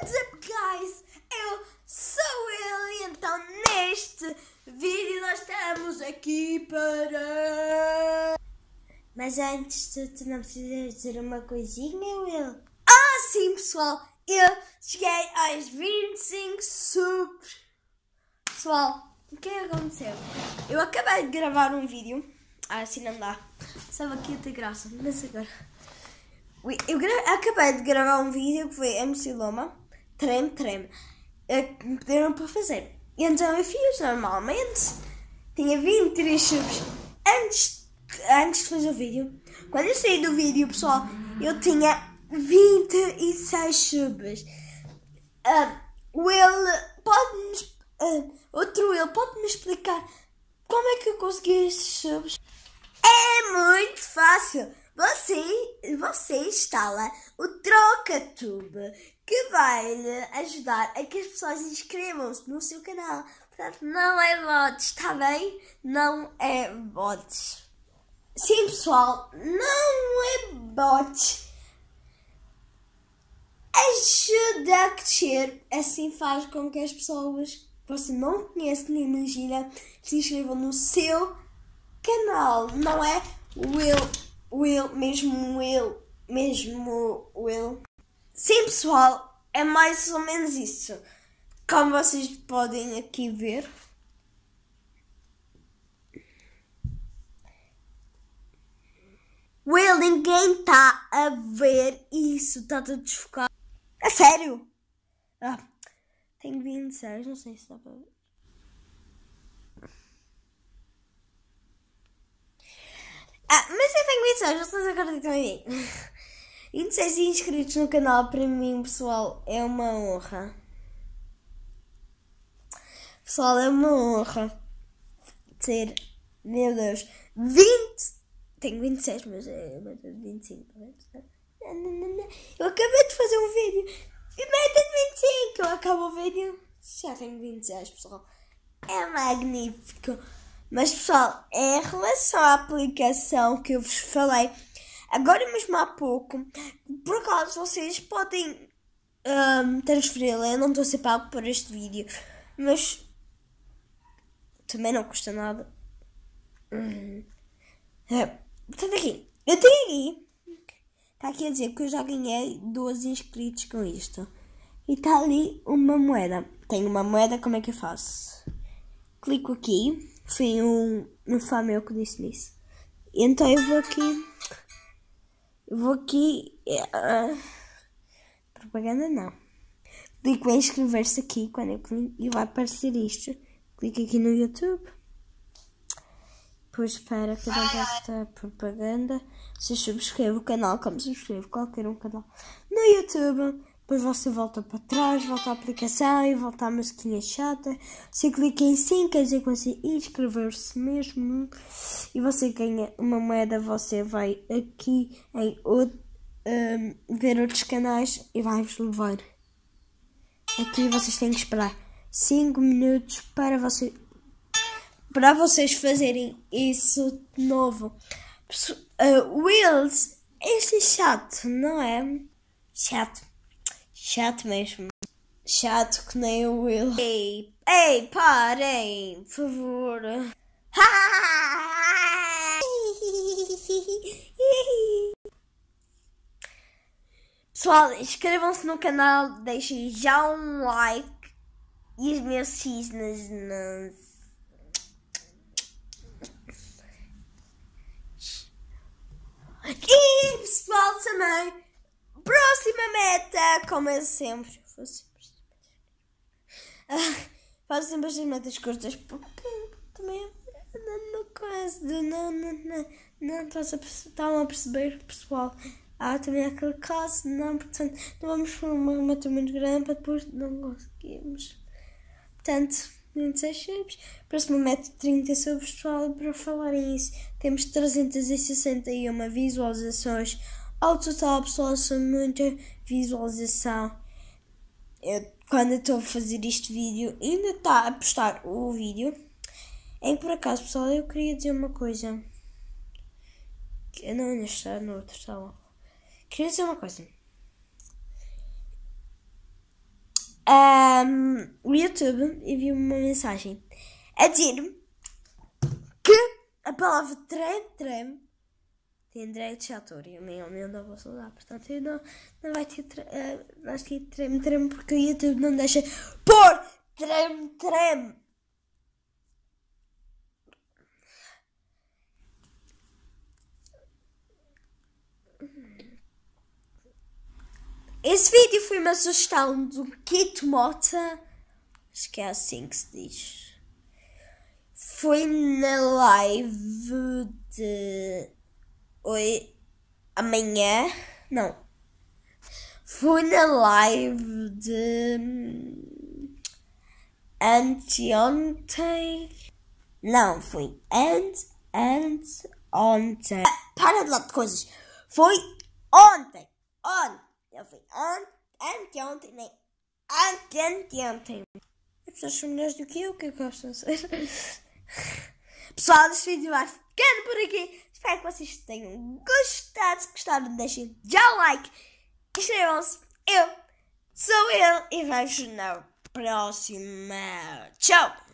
What's up guys? Eu sou ele e então neste vídeo nós estamos aqui para... Mas antes de tu não precisas dizer uma coisinha, Will? Ah sim pessoal, eu cheguei aos 25 super... Pessoal, o é que aconteceu? Eu acabei de gravar um vídeo... Ah, assim não dá. Estava aqui até graça, mas agora... Eu acabei de gravar um vídeo que foi MC Loma treme, treme, eh, me pediram para fazer. E então eu fiz normalmente, tinha 23 subs antes, antes de fazer o vídeo. Quando eu saí do vídeo, pessoal, eu tinha 26 subs. Uh, o ele pode-me. Uh, ah, outro Will, pode-me explicar como é que eu consegui esses subs? É muito fácil! Você, você instala o Trocatube, que vai lhe ajudar a que as pessoas inscrevam-se no seu canal. Portanto, não é bots, está bem? Não é bots. Sim, pessoal, não é bots. Ajuda a crescer, assim faz com que as pessoas que você não conhece nem imagina se inscrevam no seu canal, não é? Will Will, mesmo Will, mesmo Will. Sim, pessoal, é mais ou menos isso. Como vocês podem aqui ver. Will, ninguém está a ver isso. Está tudo desfocado. É sério? Ah, tenho 26, não sei se dá para ver. inscrições, vocês acreditam em mim? 26 inscritos no canal, para mim, pessoal, é uma honra. Pessoal, é uma honra ter, meu Deus, 20. Tenho 26, mas é 25. É é? Eu acabei de fazer um vídeo e meta é de 25. Eu acabo o vídeo, já tenho 26, pessoal. É magnífico. Mas pessoal, em relação à aplicação que eu vos falei agora mesmo há pouco, por acaso vocês podem um, transferi-la. Eu não estou a ser pago por este vídeo, mas também não custa nada. Hum. É, portanto, aqui, eu tenho aqui. Está aqui a dizer que eu já ganhei 12 inscritos com isto. E está ali uma moeda. Tenho uma moeda, como é que eu faço? Clico aqui foi um, um que disse isso. Então eu vou aqui. Eu vou aqui. Uh, propaganda não. Clico em inscrever-se aqui quando eu clico, e vai aparecer isto. clique aqui no YouTube. Depois para que não esta propaganda. Se subscreve o canal, como subscreve qualquer um canal no YouTube. Depois você volta para trás, volta à aplicação e volta à musiquinha chata. Você clica em sim, quer dizer que você inscrever-se mesmo. E você ganha uma moeda, você vai aqui em outro, um, ver outros canais e vai-vos levar. Aqui vocês têm que esperar 5 minutos para, você, para vocês fazerem isso de novo. Uh, Wills, este é chato, não é? Chato. Chato mesmo. Chato que nem o Will. Ei, ei, parem, por favor. Pessoal, inscrevam-se no canal, deixem já um like e os meus cisnes nas. E pessoal também Próxima meta! Como é sempre. Ah, faço sempre, as metas curtas. também não quase. Não, não, não, não estão a perceber, pessoal. Há também aquele caso, não, portanto, não vamos por uma meta muito grande para depois não conseguirmos. Portanto, 26 subs. Próximo meta 30 subs, pessoal, para falar em isso. Temos 361 visualizações ao total tá absorve muita visualização. Eu, quando eu estou a fazer este vídeo, ainda está a postar o vídeo. É em por acaso, pessoal, eu queria dizer uma coisa. Que não ainda está no outro salão. Queria dizer uma coisa. Um, o YouTube enviou -me uma mensagem a dizer que a palavra trem-trem tem direito de autor e eu nem, eu nem para usar, portanto eu não, não vai ter uh, acho que treme treme porque o YouTube não deixa por treme treme Esse vídeo foi uma sugestão do Kit Mota, acho que é assim que se diz. Foi na live de Oi, amanhã. Não. Fui na live de. Hum, anteontem. Não, foi Ant Ant ontem. Ah, para de lado de coisas. Foi ontem. Ontem. Não foi ontem, anteontem, nem anteanteontem. As pessoas são melhores do que eu, é que eu gosto de ser. Pessoal, este vídeo vai ficando por aqui. Espero que vocês tenham gostado. Se gostaram, deixem já o like. Inscrevam-se. Eu sou eu e vejo na próxima. Tchau!